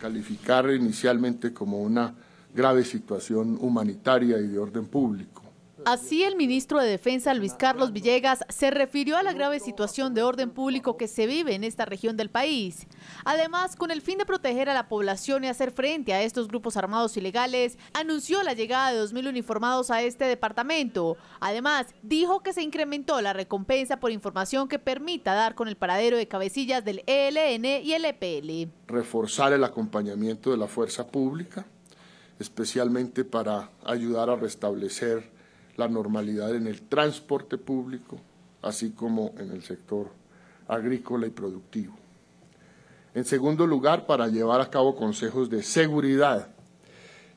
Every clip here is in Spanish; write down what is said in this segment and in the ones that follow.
calificar inicialmente como una grave situación humanitaria y de orden público. Así, el ministro de Defensa, Luis Carlos Villegas, se refirió a la grave situación de orden público que se vive en esta región del país. Además, con el fin de proteger a la población y hacer frente a estos grupos armados ilegales, anunció la llegada de 2.000 uniformados a este departamento. Además, dijo que se incrementó la recompensa por información que permita dar con el paradero de cabecillas del ELN y el EPL. Reforzar el acompañamiento de la fuerza pública, especialmente para ayudar a restablecer la normalidad en el transporte público, así como en el sector agrícola y productivo. En segundo lugar, para llevar a cabo consejos de seguridad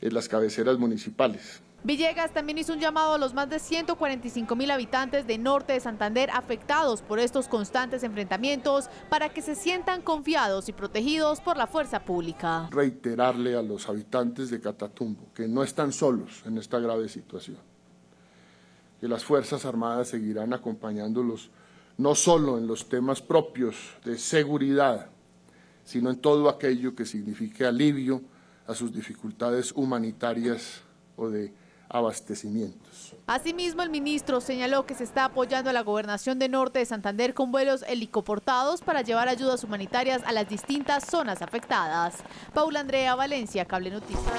en las cabeceras municipales. Villegas también hizo un llamado a los más de 145 mil habitantes de norte de Santander afectados por estos constantes enfrentamientos para que se sientan confiados y protegidos por la fuerza pública. Reiterarle a los habitantes de Catatumbo que no están solos en esta grave situación que las Fuerzas Armadas seguirán acompañándolos no solo en los temas propios de seguridad, sino en todo aquello que signifique alivio a sus dificultades humanitarias o de abastecimientos. Asimismo, el ministro señaló que se está apoyando a la gobernación de Norte de Santander con vuelos helicoportados para llevar ayudas humanitarias a las distintas zonas afectadas. Paula Andrea Valencia, Cable Noticias.